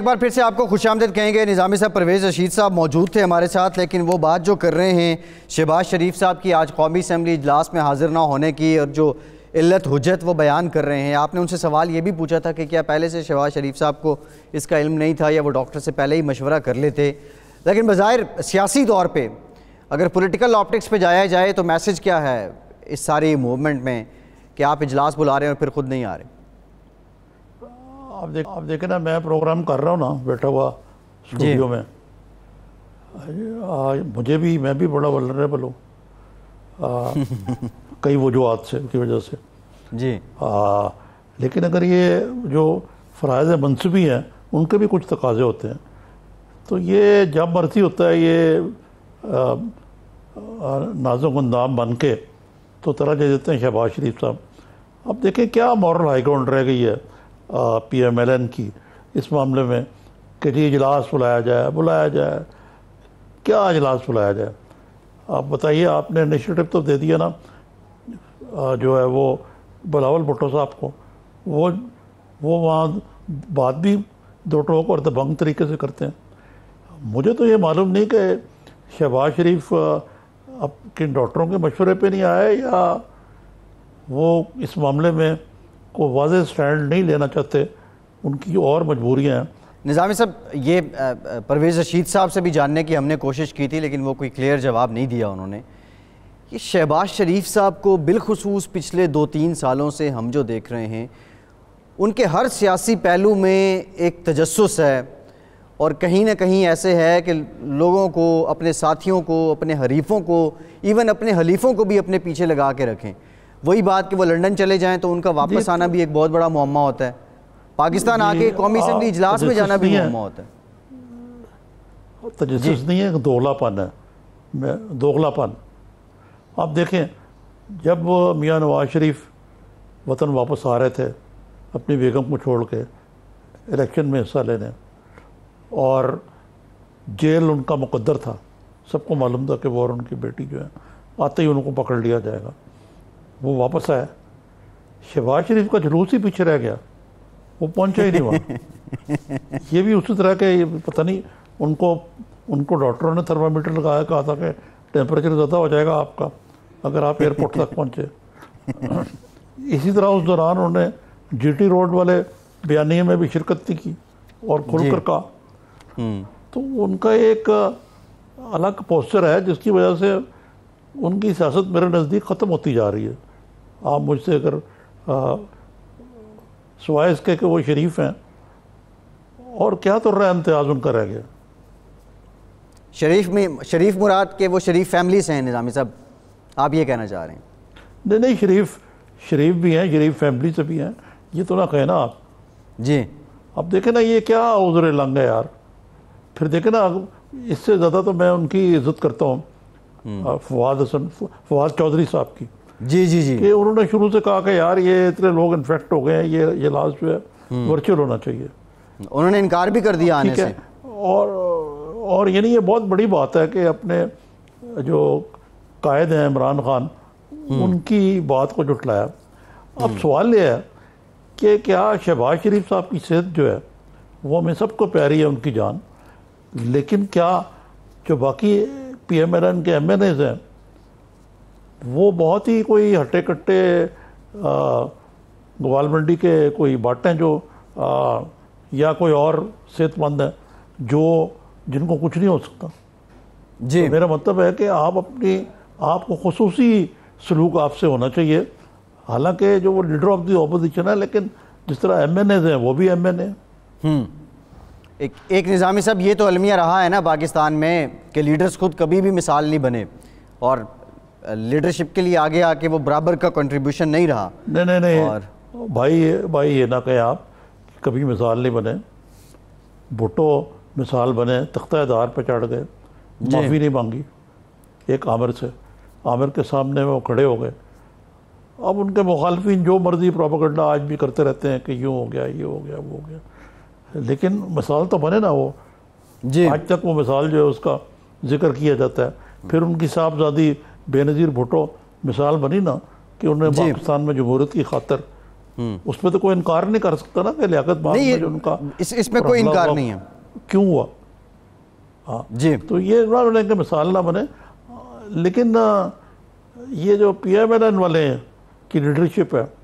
एक बार फिर से आपको खुश आमदेद कहेंगे निज़ामी साहब परवेज़ रशीद साहब मौजूद थे हमारे साथ लेकिन वो बात जो कर रहे हैं शहबाज शरीफ साहब की आज कौमी असम्बली इजलास में हाजिर ना होने की और जो इल्लत हजत वो बयान कर रहे हैं आपने उनसे सवाल ये भी पूछा था कि क्या पहले से शहबाज शरीफ साहब को इसका इल्म नहीं था या वो डॉक्टर से पहले ही मशवरा कर लेते लेकिन बाहर सियासी तौर पर अगर पोलिटिकल ऑप्टिक्स पर जाया जाए तो मैसेज क्या है इस सारी मूवमेंट में कि आप इजलास बुला रहे हैं और फिर ख़ुद नहीं आ रहे आप देख आप देखे ना मैं प्रोग्राम कर रहा हूँ ना बैठा हुआ स्टूडियो में आ, मुझे भी मैं भी बड़ा वलरेबल हूँ कई वजूहत से की वजह से जी आ, लेकिन अगर ये जो फ़राइज़ मनसूबी हैं उनके भी कुछ तकाजे होते हैं तो ये जब मर्जी होता है ये नाजो नाम बन के तो तरह दे देते हैं शहबाज शरीफ साहब अब देखें क्या मॉरल हाई ग्राउंड रह गई है पी एम एल एन की इस मामले में कि जी इजलास बुलाया जाए बुलाया जाए क्या इजलास बुलाया जाए आप बताइए आपने इनिशिएटिव तो दे दिया ना जो है वो बलावल भुट्टो साहब को वो वो वहाँ बात भी दो टोक और दबंग तरीके से करते हैं मुझे तो ये मालूम नहीं कि शहबाज शरीफ अब किन डॉक्टरों के मशवरे पे नहीं आए या वो इस मामले में को वाज स्टैंड नहीं लेना चाहते उनकी और मजबूरियाँ हैं निज़ामी साहब ये परवेज़ रशीद साहब से भी जानने की हमने कोशिश की थी लेकिन वो कोई क्लियर जवाब नहीं दिया उन्होंने कि शहबाज शरीफ साहब को बिलखसूस पिछले दो तीन सालों से हम जो देख रहे हैं उनके हर सियासी पहलू में एक तजस्स है और कहीं ना कहीं ऐसे है कि लोगों को अपने साथियों को अपने हरीफों को इवन अपने हलीफों को भी अपने पीछे लगा के रखें वही बात कि वो लंदन चले जाएं तो उनका वापस आना भी एक बहुत बड़ा मामा होता है पाकिस्तान आके कौमी असम्बली इजलास तो में जाना भी मामा होता है तजस तो नहीं है दोगलापन है दोगलापन आप देखें जब मियाँ नवाज शरीफ वतन वापस आ रहे थे अपनी बेगम को छोड़ के इलेक्शन में हिस्सा लेने और जेल उनका मुकद्दर था सबको मालूम था कि वो और उनकी बेटी जो है आते ही उनको पकड़ लिया जाएगा वो वापस आया शहबाज शरीफ का जुलूस ही पीछे रह गया वो पहुंचा ही नहीं वहाँ ये भी उसी तरह के पता नहीं उनको उनको डॉक्टरों ने थर्मामीटर लगाया कहा था कि टेम्परेचर ज़्यादा हो जाएगा आपका अगर आप एयरपोर्ट तक पहुँचे इसी तरह उस दौरान उन्होंने जी रोड वाले बयानी में भी शिरकत नहीं की और खुल कर कहा हम्म। तो उनका एक अलग पोस्चर है जिसकी वजह से उनकी सियासत मेरे नज़दीक ख़त्म होती जा रही है आप मुझसे अगर सवाए इसके कि वो शरीफ हैं और क्या तो रहा इम्तियाज़ उनका रह गया शरीफ में शरीफ मुराद के वो शरीफ फैमिली से हैं निज़ामी साहब आप ये कहना चाह रहे हैं नहीं नहीं शरीफ शरीफ भी हैं शरीफ फैमिली से भी हैं ये तो ना कहें ना आप जी अब देखें ना ये क्या उजर लंग है यार फिर देखें ना इससे ज़्यादा तो मैं उनकी इज्जत करता हूँ हम्म। फवाद हसन फवाद चौधरी साहब की जी जी जी कि उन्होंने शुरू से कहा कि यार ये इतने लोग इन्फेक्ट हो गए हैं ये ये इलाज जो है वर्चुअल हम्म। होना चाहिए उन्होंने इनकार भी कर दिया आने से और और यानी ये बहुत बड़ी बात है कि अपने जो कायद हैं इमरान खान हम्म। उनकी बात को जुटलाया अब हम्म। सवाल यह है कि क्या शहबाज शरीफ साहब की सेहत जो है वो हमें सबको प्यारी है उनकी जान लेकिन क्या जो बाकी पी एम एल एन के एम एन एज हैं वो बहुत ही कोई हट्टे कट्टे ग्वाल मंडी के कोई भट्ट हैं जो आ, या कोई और सेहतमंद है जो जिनको कुछ नहीं हो सकता जी तो मेरा मतलब है कि आप अपनी आपको खसूसी सलूक आपसे होना चाहिए हालांकि जो वो लीडर ऑफ द ऑपोजिशन है लेकिन जिस तरह एम एन एज हैं वो भी एम एन ए एक एक निज़ामी साहब ये तो अलमिया रहा है ना पाकिस्तान में कि लीडर्स खुद कभी भी मिसाल नहीं बने और लीडरशिप के लिए आगे आके वो बराबर का कंट्रीब्यूशन नहीं रहा नहीं नहीं नहीं और भाई भाई ये ना कहें आप कभी मिसाल नहीं बने भुट्टो मिसाल बने तख्ता आधार पर चढ़ गए माफ़ी नहीं मांगी एक आमिर से आमिर के सामने वो खड़े हो गए अब उनके मुखालफी जो मर्जी प्रोपोगंडा आज भी करते रहते हैं कि यूँ हो गया ये हो गया वो हो गया लेकिन मिसाल तो बने ना वो जी आज तक वो मिसाल जो है उसका जिक्र किया जाता है फिर उनकी साहबजादी बेनज़ीर भुटो मिसाल बनी ना कि उन्होंने पाकिस्तान में जमहूरत की खातर हम्म। उसमें तो कोई इनकार नहीं कर सकता ना कि बाग में जो उनका इस, इसमें कोई इनकार नहीं है क्यों हुआ हाँ जी तो ये उन्होंने मिसाल ना बने लेकिन ये जो पी एम एल एन वाले की लीडरशिप है